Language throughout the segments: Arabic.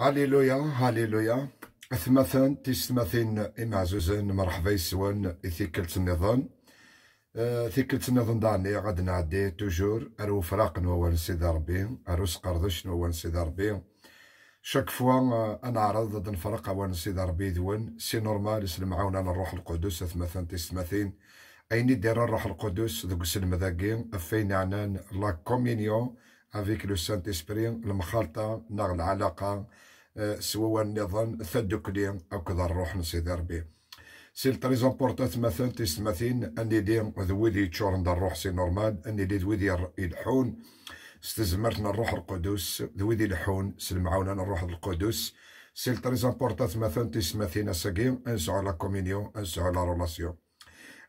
هاليلويا هاليلويا تيستمثن تيستماثين عزوزن مرحبا يسوان إثيكلت النظام ثيكلت النظام داني غاد نعدي توجور أرو فراق نوال سيدة ربي أرو سقردش نوال سيدة ربي شاك فوا أنعرض ضد الفراق أوان سيدة ربي دون سي نورمال يسلم عاونا الروح القدس اثمثن تيستمثن أين دير الروح القدس ذوك سلم ذاكين افين عنان لا كومينيون افيك لو سانت اسبري المخالطه نغ العلاقه سواء لي او كذا الروح نسيدي ربي سي تريز زومبورتات مثلا تيستماثين اني دي ذويدي تشورن الروح سي نورمال اني دي ذويدي يلحون استزمرتنا الروح القدس ذويدي يلحون سلمعونا الروح القدس سي تريز زومبورتات مثلا تيستماثين اساكي انسو على كومينيون انسو على رولاسيون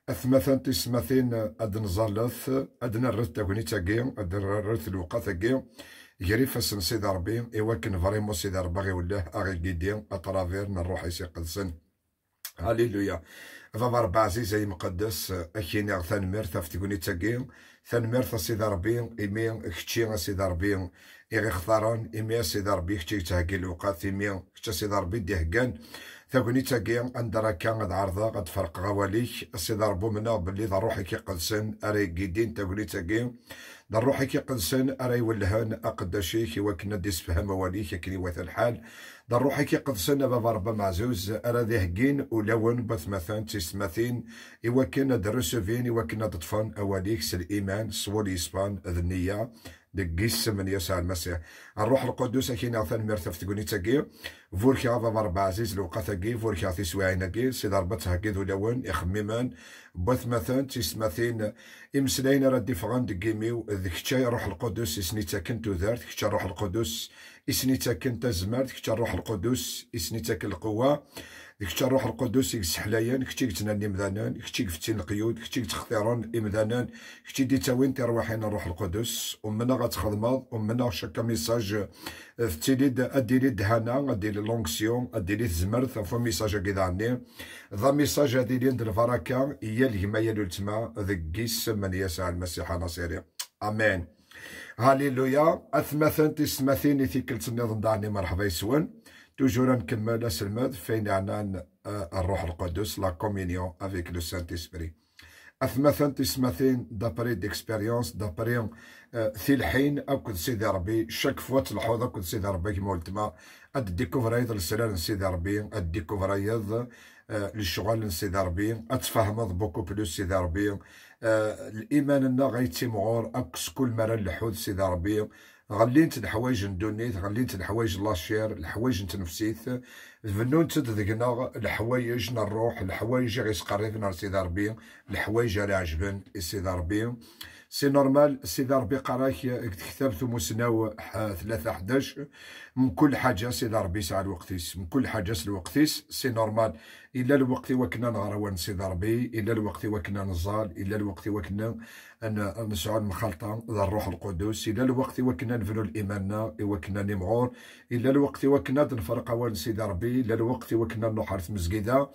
أثمثن تسمثين ادن نزالث أد نرث تاكونيتاكي أد نرث الوقاتاكي غير فاسن سيدي ربي إواكن فريمون سيدي ربي ولاه أغي كيدي أطرافير نروح يسي قدسن هاليلويا فما ربع عزيز أي مقدس أكيني غ تنمير ثان ميرثا سيدي ربي إيمين كتشي سيدي ربي إغيختارون إمي سيدي ربي كتي تاكي الوقات إمي كتا سيدي ربي ديهكان تاكوني تاكي أندرا كان غد عرضا غد فرق غواليك سيدي ربو منا بلي دا روحي قدسن أري كيدين تاكوني تاكي دا روحي قدسن أري ولهان أقداشيك وكنا ديسفهم مواليك كني واث الحال دا روحي قدسن بابا ربا معزوز أرا ديهكين ولون بث مثلا تيسماثين إوا كنا دروسوفين إوا كنا تطفن أواليك سالإيمان صور يسبان ذنية دقيس من يسوع المسيح الروح القدس كي ثان مرتف تقولي تاكي فوركيا بابا ربع لو لوقا تاكي فوركيا تسواعين كي سيد ربط بتها ذو لون اخميمان بث مثلا تسمثين امسلين ردي فغان دقيميو ذكتا روح القدس اسني تاكن تودارت كتا روح القدس اسني تكنت زمرت كتا روح القدس اسني تاكن القوه ديك الروح القدس يكس حلايان كتي كتناني مذانان كتي كفتين القيود كتي كتختارون امذانان كتي دي تاوين تيرواحين الروح القدس ومنا غتخدمض ومنا شكا ميساج آه، فتيليد اديلي الدهانة اديلي لونكسيون اديلي تزمرت فو ميساج كي عني ذا ميساج اديلي عند الفركة هي الهمايه الالتما ذك كيس من يسع المسيح ناصيري امين هاليلويا اثمثن تسمثيني في كلت النظام دعني مرحبا يسوان Toujours نكمل سلمد فين عنا الروح القدس لا كومينيون افيك لو سانت اسبري اثمثن تسمثين دابري ديكسبيريونس دابري في الحين اكد سيدي ربي شاك فوا تلحظ اكد سيدي ربي كيما قلت ما ديكوفريض السلال سيدي ربي اد ديكوفريض الشغل سيدي ربي اتفهمض بوكو بلوس سيدي ربي الايمان لنا غيتيم غور اكس كل مرة لحود سيدي ربي غلينت الحوايج ندونيت غلينت الحوايج لاشير الحوايج نتنفسيت فنونت ذقنا الحوايج نروح الحوايج غيسقريفنا لسيدي ربي الحوايج اللي عجبن سيدي ربي سي نورمال سيدي ربي قراك كتاب مسناو ثلاثة حداش من كل حاجة سيدي ربي ساع الوقتيس من كل حاجة الوقتيس سي نورمال إلا الوقت وكنا نغروان سيدي ربي إلا الوقت وكنا نزال إلا الوقت وكنا مسعود مخلطة ذا الروح القدس إلا الوقت وكنا نبنو الإيماننا وكنا نمعور إلا الوقت وكنا نفرق وان سيدي ربي إلا الوقت وكنا نحرث مسجده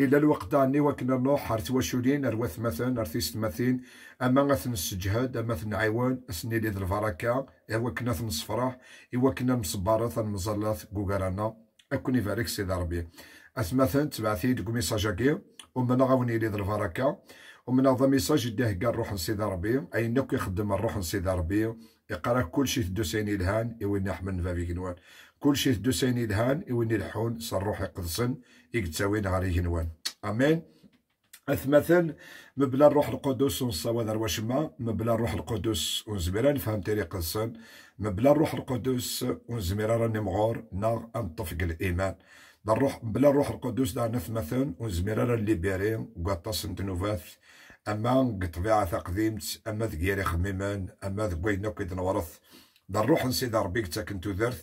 إلا الوقت اللي وكنا نوح أرث وشولين أروث مثلا أرثيس مثين أما أثن السجهد أما ثن عيوان أسني لذ الفركة إوا كنا ثن الصفراح إوا كنا مصبارة أثن مزلات كوكارانا أكوني فارك سي ربي أثمثن تبعثي ديك ميساجاكي ومن غاوني لذ الفركة ومن هذا ميساج يديه كاع الروح لسيدي ربي أين يخدم الروح لسيدي ربي يقرا كلشي الدوسين الهان وين يحمل بابي كنوان كلشي دوسين يدهان يوين يلحون صروح يقدسن يكتاوين عريه هنوان امين اثمثن مبلا الروح القدس ونصواد وشما مبلا الروح القدس ونزميران فهم تيري قدسن مبلا الروح القدس ونزميران راني مغور نار انطفق الايمان الروح بلا الروح القدس دا نثمثن ونزميرا راني ليبيري وقاطاس نتنوفاث اما قطبيعه تقديمت اما ذكيري خميمان اما ذكوين نوكيد نورث دا الروح نسيد ربيك كتا كنتو ذرث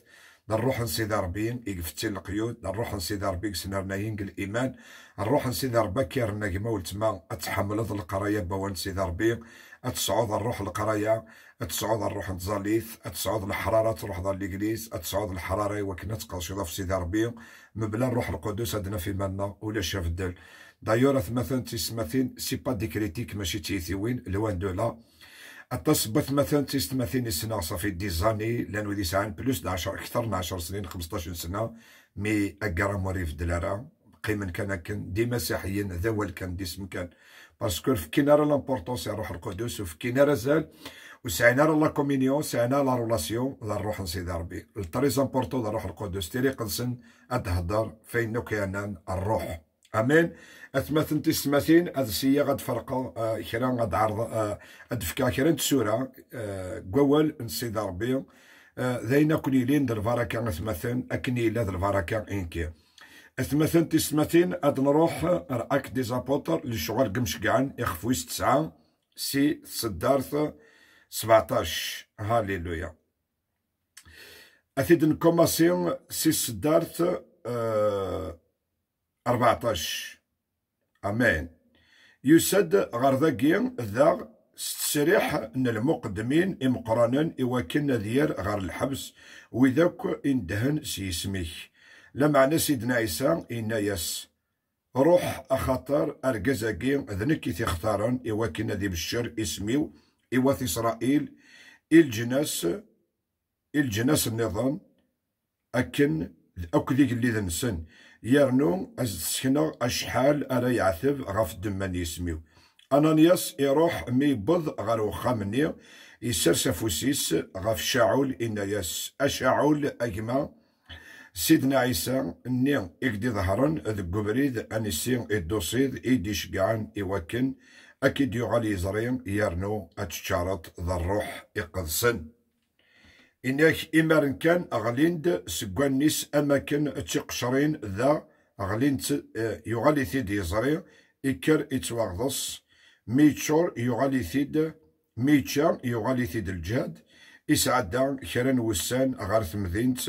نروح نسيد ربي يقفتي القيود نروح نسيد ربي يسنرنا ينقل الايمان نروح نسيد ربي كيرنا كما ولتما اتحملت القرايه بوان سيدي ربي اتصعد الروح القرايه اتصعد الروح نتزاليث اتصعد الحراره تروح ذا ليغليز اتصعد الحراره وكنا تقاصيده في سيد ربي مبلا الروح القدس عندنا في مالنا ولا شاف الدل دايور مثلا تسمثين سي با دي كريتيك ماشي تيثيوين لوان دو لا التصبت مثلا مثلا السنه صافي دي زاني لانو دي ساعان بلوس دعشر اكثر من 10 سنين 15 سنه مي اقرا موري في الدلاره قيما كان كان ديما ساحيا ذوال كان كان ديسم كان باسكو فكينا راه لامبورطونس روح القدس وفكينا زال وسعينا لا كومينيون سعينا لا رولاسيون لا الروح نسيدي ربي تري امبورطون لا روح القدس تيري قنسن التهدر فين نوكيانان الروح امين آه، آه، آه، اثمثن تسمثين هذا السيه غتفرق كرا غتعرض ادفكا كرا تسورا قوال نسيد ربي ذاين لين يلين البركه اثمثن لا در البركه انكي اثمثن تسمثين اد نروح راك دي زابوتر للشغل قمشقعن يخفويس تسعه سي صدارث 17 هاليلويا اثيد نكوماسيون سي صدارث أه 14 امين يسد غرضكيا ذا ستسريح ان المقدمين إمقرانا إواكن ذير غر الحبس وذاك اندهن سيسميه لمعنى سيدنا عيسى ان يس روح أخطر أرجزاكي ذنكي تختارن إواكن ذي بالشر اسميو اوث إسرائيل الجناس الجناس النظام أكن أكديك اللي ذنسن يرنو أستسكنغ أشحال أرا يعثب غف دمان يسميو أنانياس يروح ميبض غرو خامني يسرس فوسيس غف إن ياس أشعول أجمع سيدنا عيسى ني إكدي ظهرن ذك بريد أنسي إدوسيد إيدي شقعان إوكن أكيد يغالي زريم يرنو أتشارط ذا الروح إقدسن إنيك إمارن كان أغليند سجوانيس أماكن تقشرين ذا أغليند آه، يغالي ثيد يزري إكر إتواغضس ميتشور يغالي ثيد ميتشار يغالي ثيد الجاد إسعدان كران وسان غار ثمذينت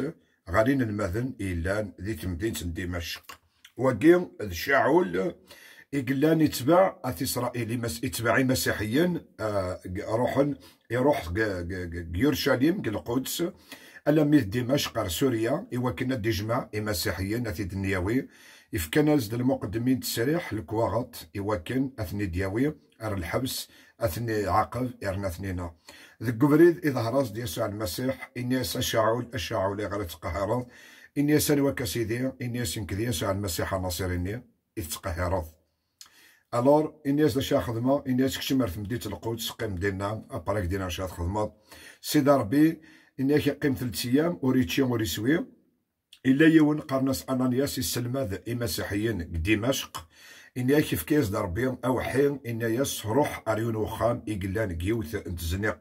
غارين المذن إلان ذي ثمذينت دمشق وقيم ذ شعول إقلان إتباع أثي إسرائيلي مس إتباعي مسيحيين آه، روحن يروح يورشاليم القدس ميث دمشق سوريا إوا كنا ديجما إما مسيحيين أثي دنياوي إفكان زد المقدمين تسريح الكواغط إوا كان أثني دياوي أر الحبس أثني عقل إرنا أثنينا ذك بريد إذا هرز يسوع المسيح إني يسا شاعول الشاعول غير تقهرض إني يسا لوكا سيدي إني يسا كذي يسوع المسيح ناصريني إتقهرض الور انياس اش خدمه انياس كشمر في مدينه القدس قيم ديالنا ابراك ديالنا اش تخدمه سيدي ربي انياس يقيم ثلاث ايام وريتشي وريسوي الا يون قرنس انانياس يسلم ذا المسيحيين دمشق إنيا كيف كيس دربي أو حين إنيا يس روح أريون وخام إجلان جيوث انتزنيق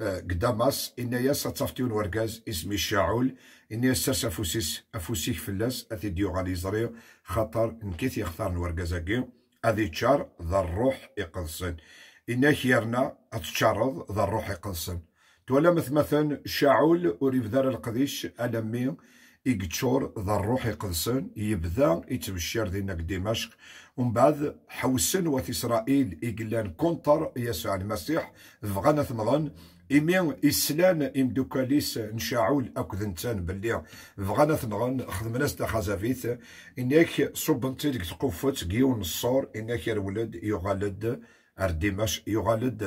قداماس إنيا يس تفتيون ورقاز اسمي شاعول إنيا سرس أفوسيس أفوسيك فلاس أثي ديوغاليزري خطر كيث يختار نورقاز تشار ذا الروح يقلصن إنا خيرنا أتشارض ذا الروح يقلصن تولا مثلا شاعول وريف ذار القديش ألمي إكتشور ذا الروح يقلصن يبدا يتبشر دينك دمشق ومن بعد حوسن وإسرائيل إسرائيل يقلان كونتر يسوع المسيح فغانا ثمغن إمي إسلان إمدوكاليس نشاعول أكد بلي باللي ثنغان ثنغن خدمناس دا خازافيت إنك صبنتي ديك تقفت كيون الصور إنك الولد يغالد أر دمشق يغالد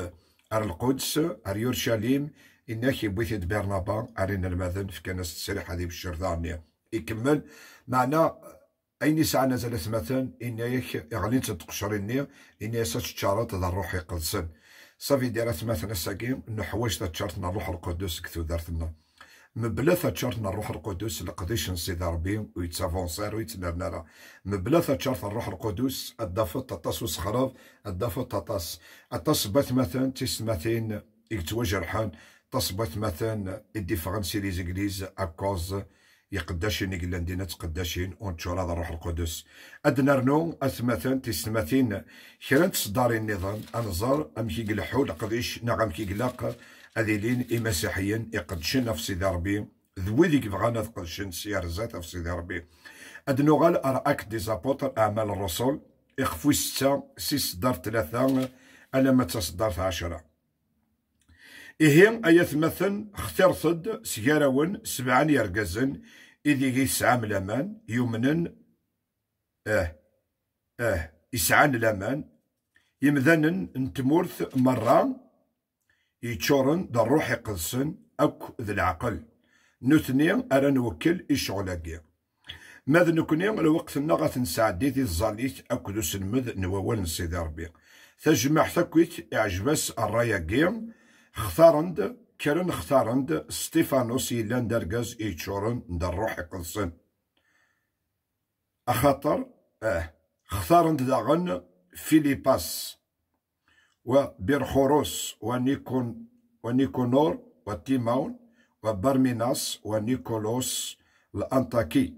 أر القدس أر يورشاليم إنك بويت برنابا أرين المذن في كنس تسريح هذه بالشرطانية يكمل معنا أين ساعة نزلت مثلا إنك إغليت تقشرني إنك ستشارة ذا الروح يقلسن صافي دارت مثلا ساكي انه حوايج تشارتنا الروح القدس كثو دارتنا مبلا تشارتنا الروح القدس لقديش نسيد ربي ويتسافونسير ويتنرنرا مبلا تشارت الروح القدس الدافوت تطاس وسخراف الدافوت تطاس التصبت مثلا تسمتين يتوجرحان تصبت مثلا الديفرنسي سي ليزيغليز اكوز يا قداشين يقلان دينا ونتشور هذا الروح القدس أدنا رنو أثمثن تسمثين خيران تصداري النظام أنظر أم كيقلحو لقضيش نعم قلق أذيلين إمسيحيين يقدشين في سيدي ربي ذوي ذيك بغانا تقدشين سيارزات في سيدي ربي أدنو غال أرأك دي زابوتر أعمال الرسول إخفو ستة سيس دار ثلاثة ألا ما في عشرة إهي أيثمثن اخترثد سياراون سبعان يرقزن إذي يسعام لمان يمنن آه آه يسعان لمان يمذنن انتمورث مرة يتشورن ذا الروح يقدسن أك ذا العقل نثني أرى نوكل إشغلاقيا ماذا نكوني لوقتنا غتنسعدي ذي الزاليت أكدو سنمذ نوول نسيدي ربي تجمع ثكويت إعجبس الراية قيم اختارند كرن اختارند ستيفانوس يلان درقز ايشورن در روح قلصن اخطر اه اختارند داغن فيليباس و بيرخوروس و نيكون و نيكونور و تيماون و برميناس و نيكولوس الانتاكي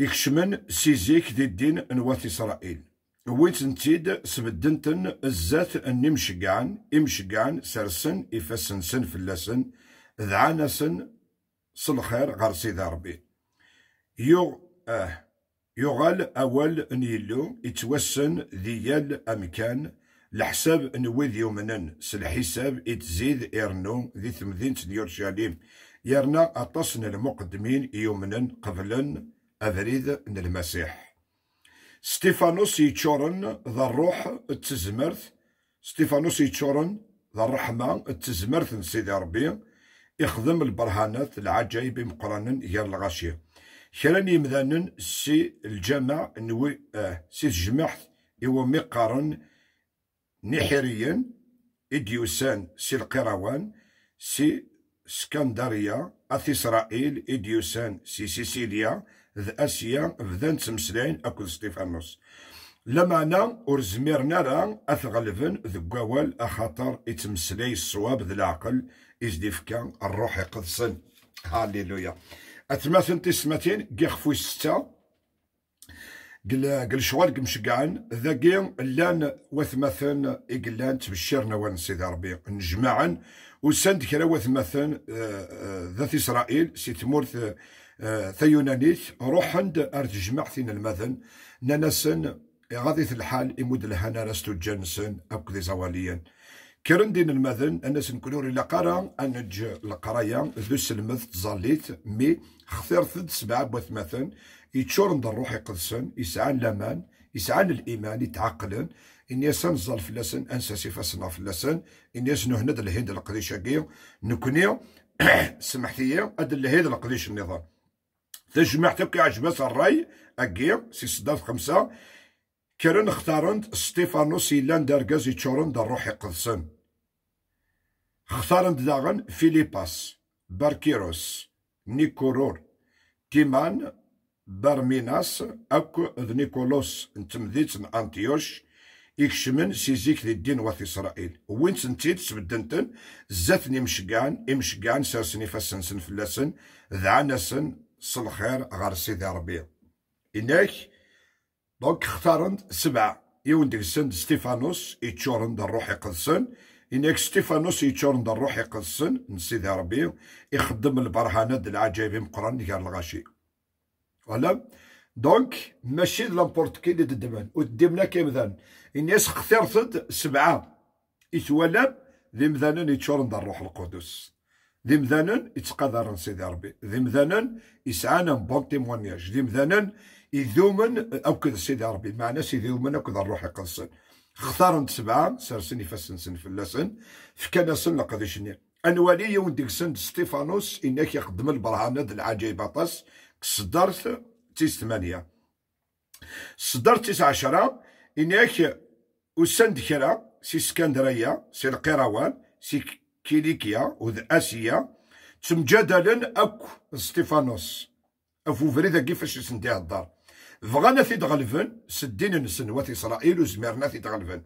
اكشمن سيزيك دي الدين نوات اسرائيل ويتنتيد سبدنتن الزات ان مشقعن امشقعن سرسن يفسن سن فلسن ذعانسن سلخير غار سيدا ربي يو اه يغال اول نيلو يتوسن ديال امكان لحساب ان ويذ يومنن سلحساب يتزيد ارنو ذي ثمذين ديورشاليم يرنا اطسن المقدمين يومنن قبلن افريد المسيح ستيفانوس يتشورن ذا الروح التزمرث ستيفانوس يتشورن ذا الرحمة التزمرث سيدي ربي يخدم البرهانات العجايب مقرنن غير الغاشية كران يمذانن سي الجمع نوي اه سي الجمع إوا مقارن نحريا إديوسان سي القيروان سي اسكندرية أث إسرائيل إديوسان سي سيسيليا ذ اسيا بذان تمسلين اكل ستيفانوس لمانا ورزميرنا راه را اثغلبن ذ وawal اخاطر الصواب ذ العقل يزديفكا الروح يقدسن هاليلويا اتماثن تسمتين كيخفوي سته قل قل شغل مشقعن ذاكي لان وثمثن إقلان تبشرنا وان سيدي ربي نجمعن وسند كرا وثمثن آه، آه، ذات إسرائيل سيتمورث ثيونانيت عند ارت جمعتين المذن نانسن غادي الحال يمد لهنا راستو جنسن اكد زواليا كرن دين المذن الناس نقولوا الى قرا أنج القراية ذو سلمث زاليت مي خثرت سبعة بوثمثن يتشورن الروح يقدسن يسعان لمان يسعان الإيمان يتعقلن إن يسن زال فلسن أنسى سيفاسنا في إن يسن هند الهند القديشة كي نكونيو سمحتي أد الهند القديش النظام تجمعت تبقى عجبات الراي اكير سي صدات خمسة كرن اختارنت ستيفانوس يلان داركاز تشورن دار روحي قدسن اختارنت داغن فيليباس باركيروس نيكورور تيمان بارميناس اك نيكولوس نتمديت انتيوش يكشمن سيزيك ذي الدين وث اسرائيل وين سنتيت سبدنتن زاتني مشقان امشقان سرسني فسنسن فلاسن ذعنسن الخير غير سيدي ربي إناك دونك اختارن سبعة يون ديكسن ستيفانوس يتشورن الروح يقدسن إناك ستيفانوس يتشورن الروح يقدسن من سيدي ربي يخدم البرهانات العجائب مقران نكار الغاشي ولا دونك ماشي لامبورت كي اللي تدمن وتدمنا كيمذان الناس اختارت سبعة يتولى ذي مذانن يتشورن الروح القدس ديمذانن يتقادر سيدي ربي ديمذانن يسعان بون تيمونياج ديمذانن يذومن اوكد سيدي ربي معنا سيدي يذومن اوكد الروح يقصن اختارن سبعه سرسني فسن سن فلسن فكان سن لقديشني ان ولي يوندك سن ستيفانوس انك يخدم البرهاند العجيبه طاس صدرت تيس ثمانيه صدرت تيس عشره انك وسند كرا سي اسكندريه سي القيروان سي كيليكيا وذ اسيا جدلا اكو ستيفانوس افو فريدا كيفاش يسنديها الدار فغانا في تغلفن سدين نسن وات اسرائيل وزمرنا في تغلفن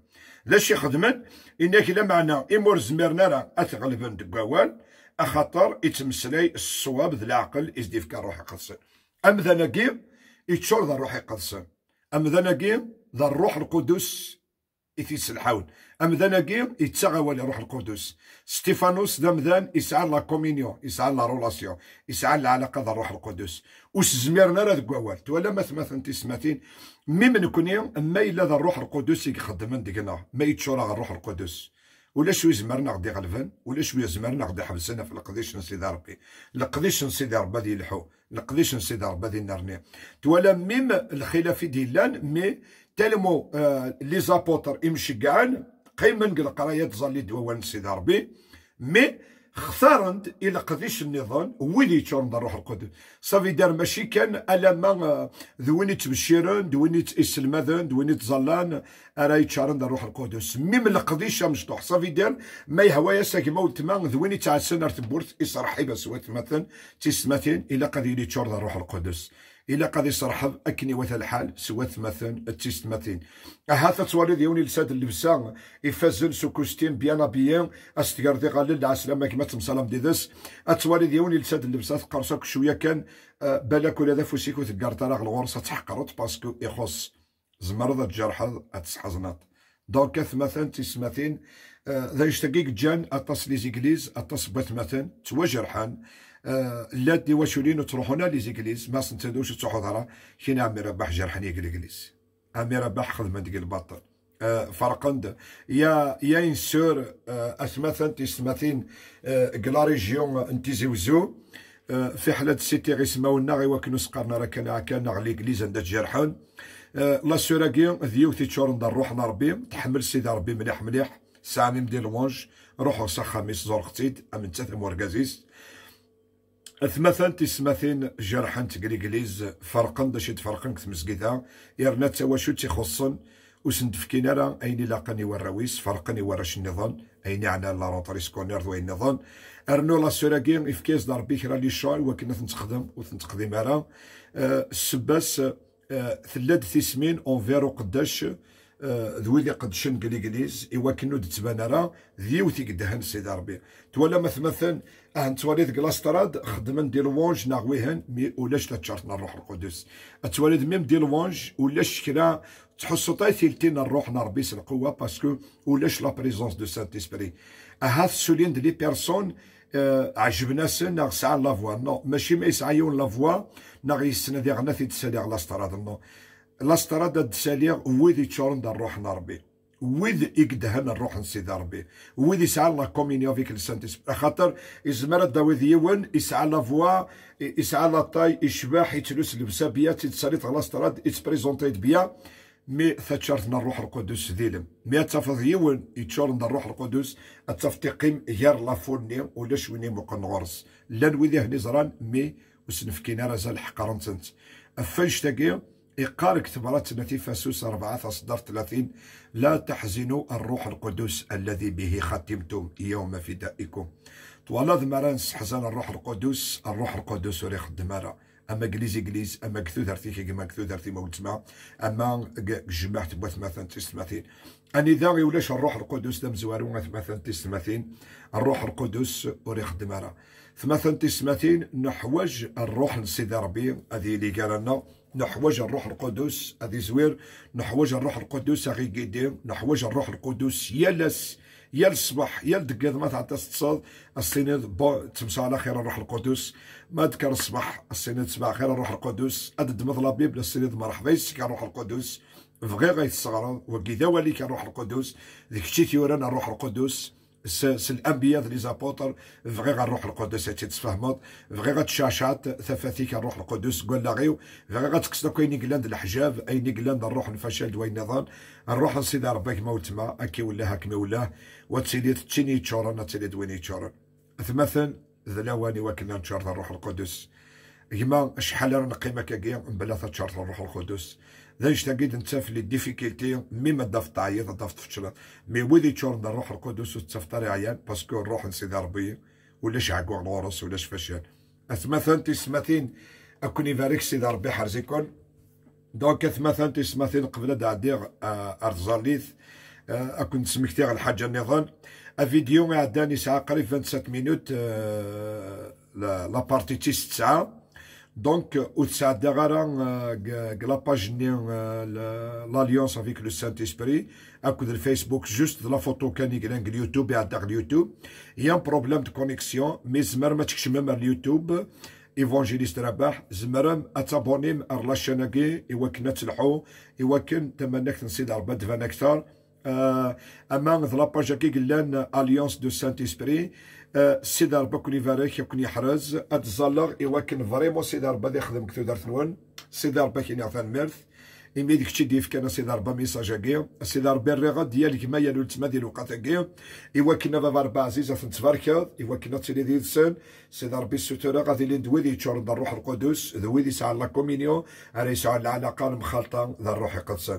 لاش يخدمن انك لا معنى امور زمرنا راه اتغلفن دكاوال اخطر يتمسلي الصواب ذ العقل ازديف كان روح ام ذا نقيم يتشور ذا روح القدس ام ذا نقيم ذا الروح القدس ذا امذان اكير يتسغوى روح القدس ستيفانوس ذا مذان يسعى لا كومينيون يسعى لا رولاسيون يسعى العلاقه ذا الروح القدس وش زميرنا راه ذوك اوال تولى انتي تسماتين مي من كوني ما الا ذا الروح القدس يخدم ديكنا ما يتشورا الروح القدس ولا شوي زمرنا غادي غلفن ولا شوي زمرنا غادي حبسنا في القديش سيدي ربي القديش سيدي ربي غادي يلحو القديش سيدي ربي غادي نرني تولى ميم الخلاف ديلان مي تالمو آه، لي زابوتر يمشقعان قيما القرايه تظل دوان سيدي ربي مي خسارند الى قضيش النظام ولي تشون روح القدس صافي دار ماشي كان الا ما ذوين آه، يتبشرن دوين يتسلمذن دوين يتزلان راه الروح روح القدس مي من القضيش مشطوح صافي دار ما يهوايا ساكما وتما تاع سنر تبورت اسرحي بس وتمثل تسمثل الى قديش تشون روح القدس الى قد يصرحض اكني وثا الحال سوا ثمثن تيست هذا تواليد يوني لساد اللبسة يفزن سوكوستين بيانا بيان استيار دي غالل العسلامة كما دي ديدس تواليد يوني لساد اللبسة قرصك شوية كان آه، بالك ولا فوسيك وتقار تراغ الغرصة تحقرت باسكو يخص زمرضة جرحض اتسحزنات دونك مثلا تيست آه، ذا تقيق جان أطس ليزيكليز أطس بثمتن توجرحان اللاد آه، دي واشولين تروحونا ليزيكليز ما سنتدوش تحضرها كينا عمي ربح جرحني قليقليز عمي ربح خدمة ديك البطل آه، فرقند يا يا ينسور أثمثن تسمثين كلاريجيون انتي وزو في حالة سيتي غيسماونا غي وكنو سقرنا راه كان كان ليكليز عندها جرحان لا سوراكي ذيوثي تشورن روحنا ربي تحمل سيدي ربي مليح مليح سامي مدير لونج روحو سخا ميس ختيت امن تاثم ورقازيس اثمثل تسمثين جرحن تقريقليز فرقن باش يتفرقن كتمسقيتا يرنا تواشو تيخصن وسندفكين راه اين لاقني والرويس فرقني وراش النظام اين عنا لا روتريس كونير ذو النظام ارنو لا سوراكين افكيز بيك راه لي شوي وكنا تنتخدم وتنتقدم راه السباس أه، ثلاث تسمين اونفيرو قداش آه، ذوي اللي قد شن كليكليز إوا كنو دتبان راه ذيوثي قدهن سيدي ربي تولى مثلا اه نتواليد كلاستراد خدمن دي لوانج ناغويهن مي ولاش تشارتنا الروح القدس تواليد ميم دي لوانج ولاش كرا تحسوا طاي ثلثين الروح نربي القوه باسكو ولاش لا بريزونس دو سانت اسبري أها سولين دي بيرسون آه، عجبنا سن ناغ سعى لافوا نو ماشي ما يسعى يون لافوا ناغ يسنا دي غنا في تسالي على لاستراد نو لاستراد الدساليغ ويد تشورن دا الروح نربي ويد يقدهن الروح نسيد ربي ويد يسعى لا كومينيو فيك السانت خاطر يزمر داويد يون يسعى لا فوا يسعى لا طاي يشباح يتلوس لبسا بيا تيتساليت استراد يتبريزونتيت بيا مي ثاتشارتنا الروح القدس ذيلم مي اتفض يون يتشورن الروح القدس قيم يار لافوني ولا شويني مقنغرس غرس لا نويدي هني زران مي وسنفكينا راه حقارنتنت حقرنتنت إقار اكتبرتنا في فاسوس أربعة فاصدار 30 لا تحزنوا الروح القدس الذي به ختمتم يوم فدائكم طوال مرانس حزن الروح القدس الروح القدس وريخ الدمارة اما جليز جليز اما كثو ارتي كي ما كثو ارتي ما تسمع اما جمعت بوث مثلا تسمعتين اني ذاغي ولاش الروح القدس دم زوارو مثلا تسمعتين الروح القدس وريخ الدمارة ثمثلا تسمعتين نحوج الروح نصيد ربي هذه اللي قال لنا نحوج الروح القدس هذه زوير نحوج الروح القدس اغي قدام نحوج الروح القدس لس يا الصباح يا الدقاد ما تعطي تصاد السينيد بو تمسى على خير الروح القدس ما ذكر الصباح السينيد تبع خير الروح القدس ادد لا بيبل السينيد مرحبا يسك الروح القدس بغي غيتصغر وكذا وليك الروح القدس ذيك تشي ثيوران الروح القدس الانبياء لي زابوطر فغي غنروح القدس هادشي تفهمت فغي غتشاشات ثفاثيك الروح القدس لا غيو فغي غتقصد كاين نيكلاند الحجاب اي نيكلاند الروح الفشل دوي النظام الروح نصيد ربي كما تما اكي ولا هكما ولا وتسيدي تشيني تشورن تسيدي دويني تشورن ثمثل ذلاواني وكنا نشارط الروح القدس كيما شحال رانا قيمة كاكيا بلا تشارط الروح القدس ذاش انت في لي ديفيكولتي ميم داف تعيط داف تفشل مي ويدي تشور الروح القدس وتسفطر عيان باسكو الروح لسيدي ربي ولا شعقوع الغرس ولا فشل اثمثن تسمثين اكون فاريك سيدي ربي حرزيكون دونك اثمثن تسمثين قبل دير ارزاليث اكون سمكتي على الحاجه النظام الفيديو عداني ساعه قريب 27 مينوت لا بارتي تيس 9 Donc, ça euh, dégarant euh, la page de euh, l'Alliance avec le Saint-Esprit, à côté de Facebook, juste de la photo qu'il y a dans YouTube et à YouTube. Il y a un problème de connexion, mais je me suis même sur YouTube, évangéliste Rabah, je me suis abonné à la chaîne et je suis abonné à la chaîne et je me suis abonné à la chaîne et je suis abonné à اما ظلابا جاكي قلان اليونس دو سانت اسبري سيدي ربي كوني يبارك يكون يحرز اتزلغ ايوا كان فريمون سيدي ربي يخدمك تدار ثنون سيدي ربي كيني يعطي ميرث إمي ديك في كان سيدي ربي ميساجا كيا سيدي ربي الرغا ديالك ما يا ما ديال وقتا كيا إوا كنا بابا ربا عزيز تنتباركا إوا كنا تيلي ديال السن سيدي ربي الستورة غادي لين دويدي تشور ذا الروح القدس دويدي ساعة لا كومينيون على ساعة العلاقة المخلطة ذا الروح القدس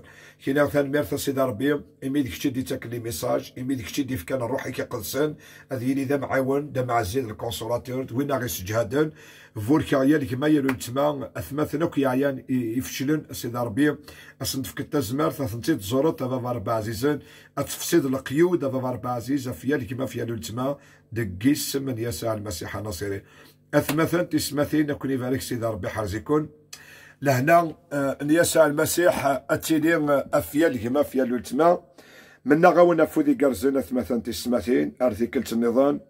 ثان ميرثا سيدي ربي إمي ديك تشدي تاكلي ميساج إمي ديك في كان روحي كيقدسن هذه اللي ذا معاون ذا معزيز الكونسولاتور وين غيسجهدن فولكاريا اللي كما يلو يتسمى اثماثن اكو يعيان يفشلن سيدي ربي اصنفك التزمارت اثنتي تزورت بابا ربي عزيزن اتفسد القيود بابا ربي عزيز فيا اللي كما في يلو يتسمى دقيس من يسع المسيح الناصري اثماثن تسمثين اكون يبارك سيدي ربي حرزيكون لهنا يسع المسيح اتيلي افيال كما في يلو يتسمى منا غاونا فودي قرزن اثمثن تسمثين ارثي كلت النظام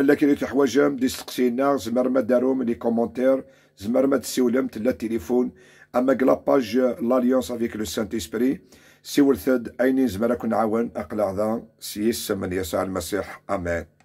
الا كي تحواجهم دي سقسينا زمر ما داروم لي كومونتير زمر ما تسولم تلا التليفون اما كلا باج لاليونس افيك لو سانت اسبري سيولثد اينين زمر كنعاون اقلع ذا سيس من يسوع المسيح امين